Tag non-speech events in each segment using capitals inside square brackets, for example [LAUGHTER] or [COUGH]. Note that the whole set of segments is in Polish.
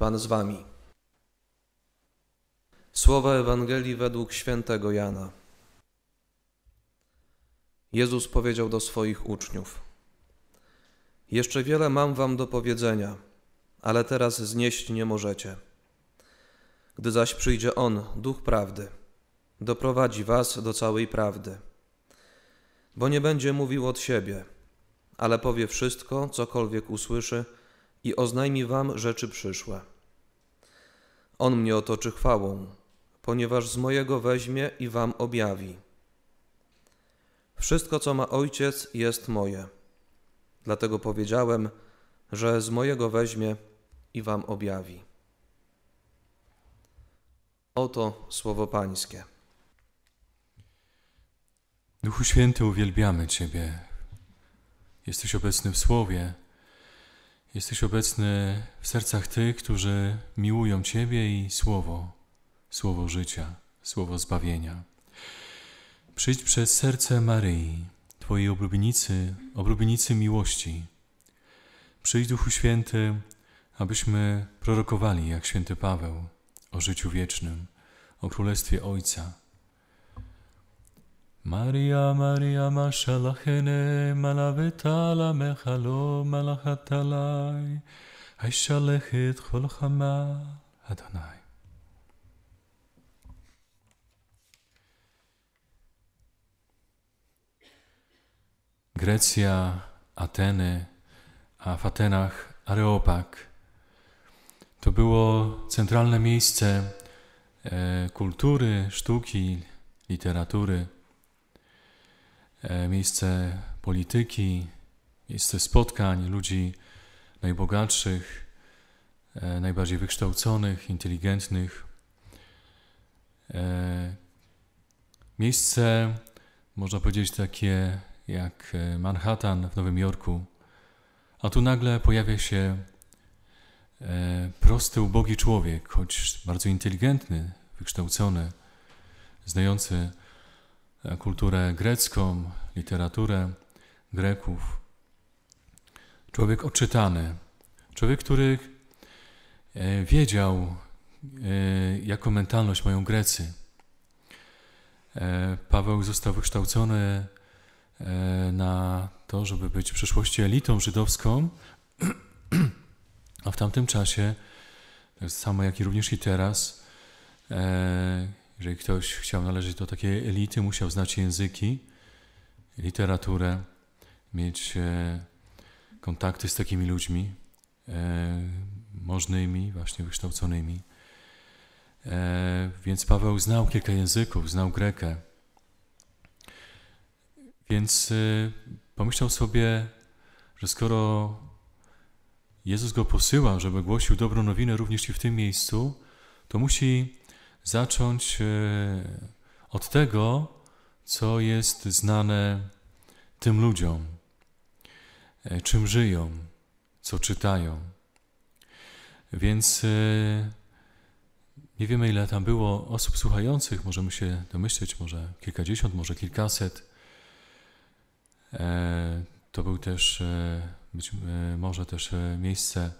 Pan z wami. Słowa Ewangelii według świętego Jana. Jezus powiedział do swoich uczniów: Jeszcze wiele mam wam do powiedzenia, ale teraz znieść nie możecie. Gdy zaś przyjdzie On, Duch Prawdy, doprowadzi was do całej prawdy. Bo nie będzie mówił od siebie, ale powie wszystko, cokolwiek usłyszy i oznajmi wam rzeczy przyszłe. On mnie otoczy chwałą, ponieważ z mojego weźmie i wam objawi. Wszystko, co ma ojciec, jest moje. Dlatego powiedziałem, że z mojego weźmie i wam objawi. Oto słowo Pańskie. Duchu Święty, uwielbiamy Ciebie. Jesteś obecny w Słowie Jesteś obecny w sercach tych, którzy miłują Ciebie i Słowo, Słowo życia, Słowo zbawienia. Przyjdź przez serce Maryi, Twojej oblubienicy, oblubienicy miłości. Przyjdź Duchu Święty, abyśmy prorokowali, jak święty Paweł, o życiu wiecznym, o Królestwie Ojca, Maria, Maria, ma shalachene, malavetala, mechalo, malachatalai, haishalechet cholchama, Adonai. Grecja, Ateny, a w Atenach Areopag. To było centralne miejsce e, kultury, sztuki, literatury. E, miejsce polityki, miejsce spotkań ludzi najbogatszych, e, najbardziej wykształconych, inteligentnych. E, miejsce, można powiedzieć, takie jak Manhattan w Nowym Jorku. A tu nagle pojawia się prosty, ubogi człowiek, choć bardzo inteligentny, wykształcony, znający kulturę grecką, literaturę Greków. Człowiek oczytany, człowiek, który e, wiedział, e, jaką mentalność mają Grecy. E, Paweł został wykształcony na to, żeby być w przyszłości elitą żydowską, [CLEARS THROAT] a w tamtym czasie, tak samo jak i również i teraz, jeżeli ktoś chciał należeć do takiej elity, musiał znać języki, literaturę, mieć e, kontakty z takimi ludźmi e, możnymi, właśnie wykształconymi. E, więc Paweł znał kilka języków, znał grekę. Więc pomyślał sobie, że skoro Jezus go posyła, żeby głosił dobrą nowinę również i w tym miejscu, to musi zacząć e, od tego, co jest znane tym ludziom, e, czym żyją, co czytają. Więc e, nie wiemy, ile tam było osób słuchających, możemy się domyśleć, może kilkadziesiąt, może kilkaset. To był też być może też miejsce,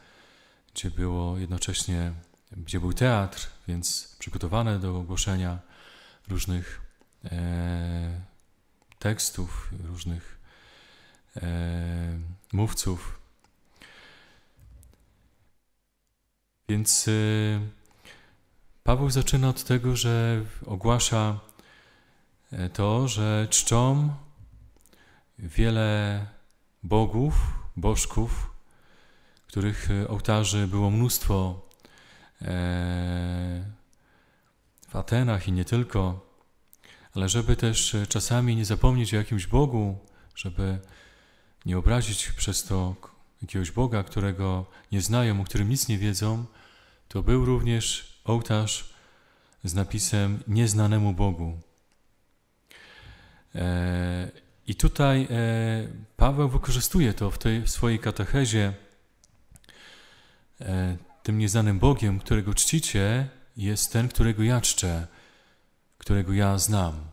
gdzie było jednocześnie gdzie był teatr, więc przygotowane do ogłoszenia różnych e, tekstów, różnych e, mówców. Więc e, Paweł zaczyna od tego, że ogłasza e, to, że czczą wiele bogów, bożków, których e, ołtarzy było mnóstwo E, w Atenach i nie tylko, ale żeby też e, czasami nie zapomnieć o jakimś Bogu, żeby nie obrazić przez to jakiegoś Boga, którego nie znają, o którym nic nie wiedzą, to był również ołtarz z napisem Nieznanemu Bogu. E, I tutaj Paweł wykorzystuje to w tej w swojej katechezie tym nieznanym Bogiem, którego czcicie, jest ten, którego ja czczę, którego ja znam.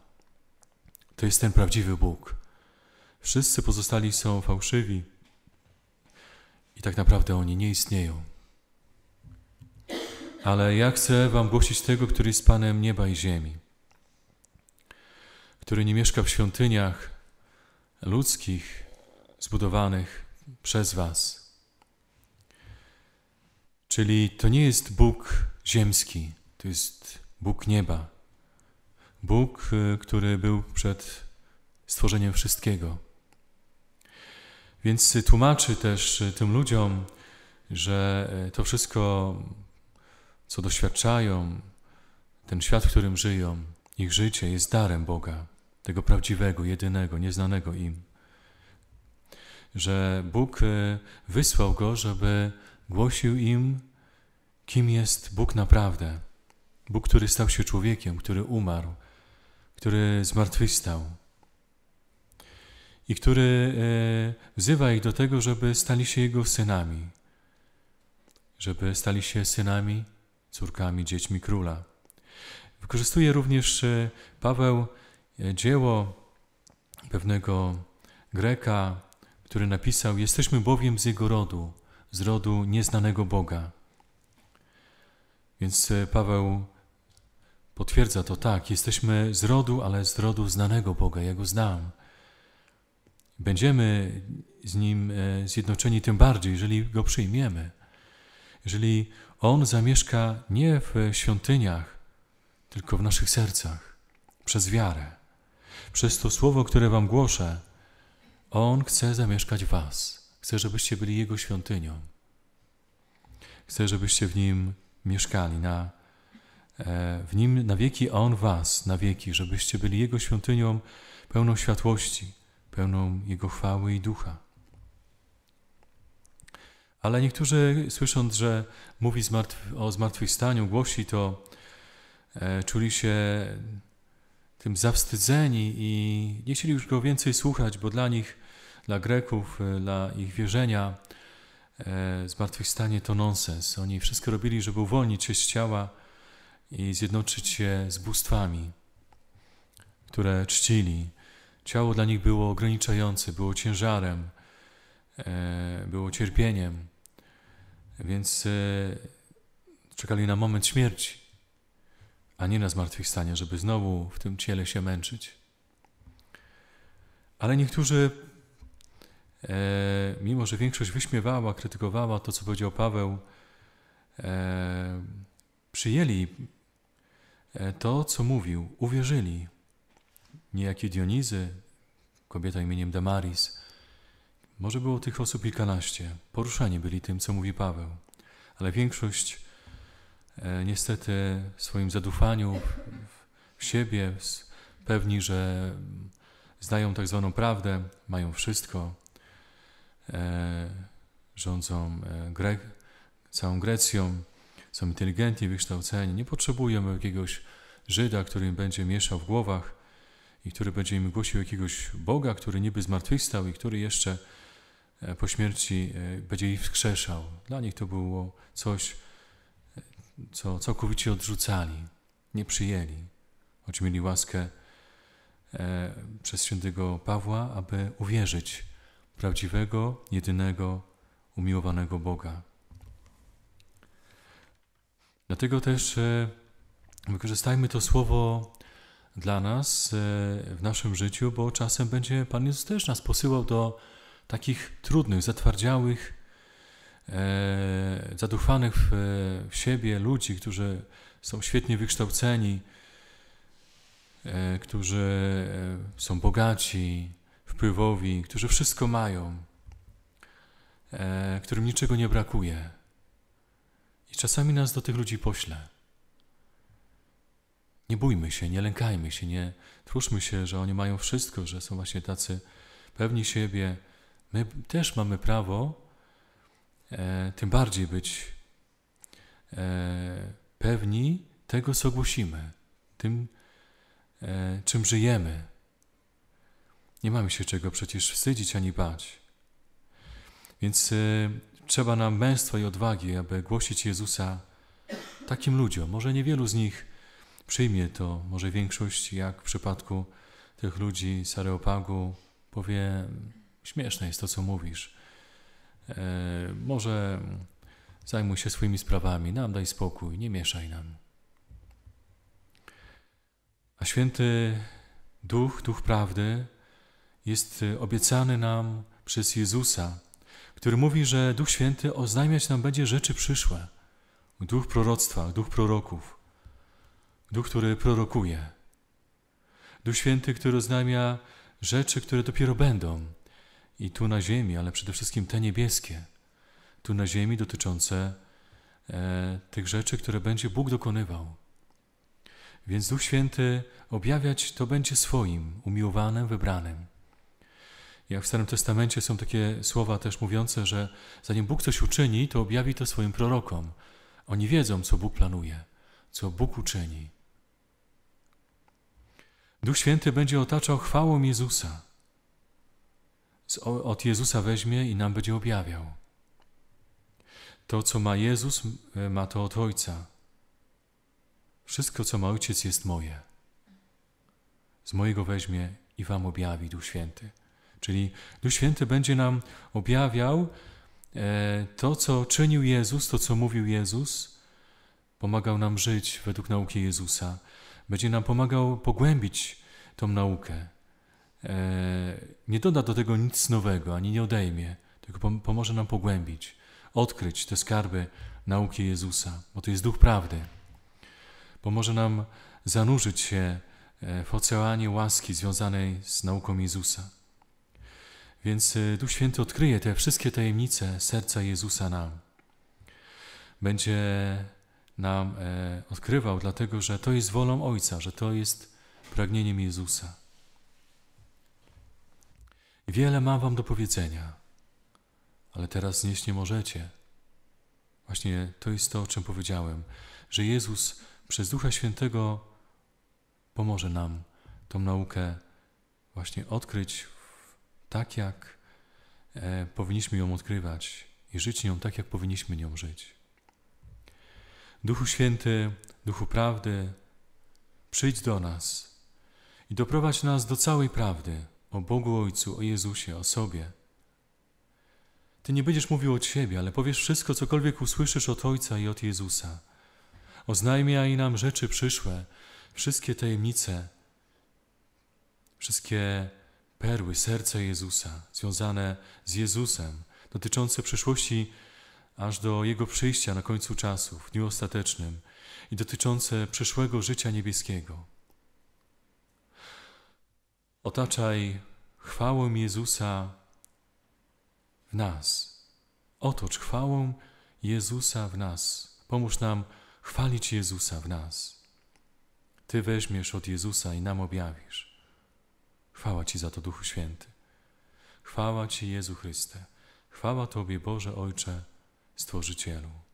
To jest ten prawdziwy Bóg. Wszyscy pozostali są fałszywi i tak naprawdę oni nie istnieją. Ale ja chcę Wam głosić tego, który jest Panem nieba i ziemi, który nie mieszka w świątyniach ludzkich zbudowanych przez Was, Czyli to nie jest Bóg ziemski, to jest Bóg nieba. Bóg, y, który był przed stworzeniem wszystkiego. Więc tłumaczy też y, tym ludziom, że y, to wszystko, co doświadczają, ten świat, w którym żyją, ich życie jest darem Boga, tego prawdziwego, jedynego, nieznanego im. Że Bóg wysłał go, żeby Głosił im, kim jest Bóg naprawdę. Bóg, który stał się człowiekiem, który umarł, który zmartwychwstał i który e, wzywa ich do tego, żeby stali się Jego synami, żeby stali się synami, córkami, dziećmi króla. Wykorzystuje również e, Paweł e, dzieło pewnego Greka, który napisał: Jesteśmy bowiem z jego rodu, z rodu nieznanego Boga. Więc e, Paweł potwierdza to tak, jesteśmy z rodu, ale z rodu znanego Boga, ja go znam. Będziemy z nim e, zjednoczeni tym bardziej, jeżeli go przyjmiemy. Jeżeli on zamieszka nie w świątyniach, tylko w naszych sercach, przez wiarę. Przez to słowo, które wam głoszę, on chce zamieszkać w was. Chcę, żebyście byli Jego świątynią. Chcę, żebyście w Nim mieszkali, na, e, w Nim na wieki, a On was na wieki, żebyście byli Jego świątynią pełną światłości, pełną Jego chwały i ducha. Ale niektórzy, słysząc, że mówi o zmartwychwstaniu, głosi to, e, czuli się tym zawstydzeni i nie chcieli już go więcej słuchać, bo dla nich dla Greków, y, dla ich wierzenia y, zmartwychwstanie to nonsens. Oni wszystko robili, żeby uwolnić się z ciała i zjednoczyć się z bóstwami, które czcili. Ciało dla nich było ograniczające, było ciężarem, y, było cierpieniem, więc czekali na moment śmierci, a nie na zmartwychwstanie, żeby znowu w tym ciele się męczyć. Ale niektórzy E, mimo że większość wyśmiewała, krytykowała to, co powiedział Paweł, e, przyjęli e, to, co mówił, uwierzyli. Niejaki Dionizy, kobieta imieniem Damaris, może było tych osób kilkanaście, poruszani byli tym, co mówi Paweł, ale większość niestety w swoim zadufaniu w siebie, pewni, że mm, znają tak zwaną prawdę, mają wszystko, E, rządzą e, całą Grecją, są inteligentni, wykształceni, nie potrzebują jakiegoś Żyda, który im będzie mieszał w głowach i który będzie im głosił jakiegoś Boga, który niby zmartwychwstał i który jeszcze e, po śmierci będzie ich wskrzeszał. Dla nich to było coś, co całkowicie odrzucali, nie przyjęli, choć mieli łaskę przez świętego Pawła, aby uwierzyć prawdziwego, jedynego, umiłowanego Boga. Dlatego też e, wykorzystajmy to słowo dla nas e, w naszym życiu, bo czasem będzie Pan Jezus też nas posyłał do takich trudnych, zatwardziałych, e, zadufanych w siebie ludzi, którzy są świetnie wykształceni, którzy są bogaci, wpływowi, którzy wszystko mają, e, którym niczego nie brakuje. I czasami nas do tych ludzi pośle. Nie bójmy się, nie lękajmy się, nie twórzmy się, że oni mają wszystko, że są właśnie tacy pewni siebie. My też mamy prawo e, tym bardziej być e, pewni tego, co głosimy, tym, e, czym żyjemy. Nie mamy się czego przecież wstydzić ani bać. Więc y, trzeba nam męstwa i odwagi, aby głosić Jezusa takim ludziom. Może niewielu z nich przyjmie to, może większość, jak w przypadku tych ludzi z Areopagu, powie: Śmieszne jest to, co mówisz. E, może zajmuj się swoimi sprawami, nam daj spokój, nie mieszaj nam. A święty duch, duch prawdy, jest y, obiecany nam przez Jezusa, który mówi, że Duch Święty oznajmiać nam będzie rzeczy przyszłe. Duch proroctwa, duch proroków, duch, który prorokuje. Duch Święty, który oznajmia rzeczy, które dopiero będą i tu na ziemi, ale przede wszystkim te niebieskie, tu na ziemi dotyczące e, tych rzeczy, które będzie Bóg dokonywał. Więc Duch Święty objawiać to będzie swoim, umiłowanym, wybranym. Jak w Starym Testamencie są takie słowa też mówiące, że zanim Bóg coś uczyni, to objawi to swoim prorokom. Oni wiedzą, co Bóg planuje, co Bóg uczyni. Duch Święty będzie otaczał chwałą Jezusa. Od Jezusa weźmie i nam będzie objawiał. To, co ma Jezus, ma to od Ojca. Wszystko, co ma Ojciec, jest moje. Z mojego weźmie i wam objawi Duch Święty. Czyli Duch Święty będzie nam objawiał e, to, co czynił Jezus, to, co mówił Jezus, pomagał nam żyć według nauki Jezusa. Będzie nam pomagał pogłębić tą naukę. E, nie doda do tego nic nowego, ani nie odejmie, tylko pomoże nam pogłębić, odkryć te skarby nauki Jezusa, bo to jest Duch Prawdy. Pomoże nam zanurzyć się e, w oceanie łaski związanej z nauką Jezusa. Więc y, Duch Święty odkryje te wszystkie tajemnice serca Jezusa nam. Będzie nam e, odkrywał, dlatego że to jest wolą Ojca, że to jest pragnieniem Jezusa. Wiele mam wam do powiedzenia, ale teraz znieść nie możecie. Właśnie to jest to, o czym powiedziałem, że Jezus przez Ducha Świętego pomoże nam tą naukę właśnie odkryć tak, jak e, powinniśmy ją odkrywać i żyć nią tak, jak powinniśmy nią żyć. Duchu Święty, Duchu Prawdy, przyjdź do nas i doprowadź nas do całej prawdy o Bogu Ojcu, o Jezusie, o sobie. Ty nie będziesz mówił od siebie, ale powiesz wszystko, cokolwiek usłyszysz od Ojca i od Jezusa. Oznajmiaj nam rzeczy przyszłe, wszystkie tajemnice, wszystkie perły, serce Jezusa, związane z Jezusem, dotyczące przyszłości aż do Jego przyjścia na końcu czasów, w dniu ostatecznym i dotyczące przyszłego życia niebieskiego. Otaczaj chwałą Jezusa w nas. Otocz chwałą Jezusa w nas. Pomóż nam chwalić Jezusa w nas. Ty weźmiesz od Jezusa i nam objawisz. Chwała Ci za to, Duchu Święty. Chwała Ci, Jezu Chryste. Chwała Tobie, Boże Ojcze, Stworzycielu.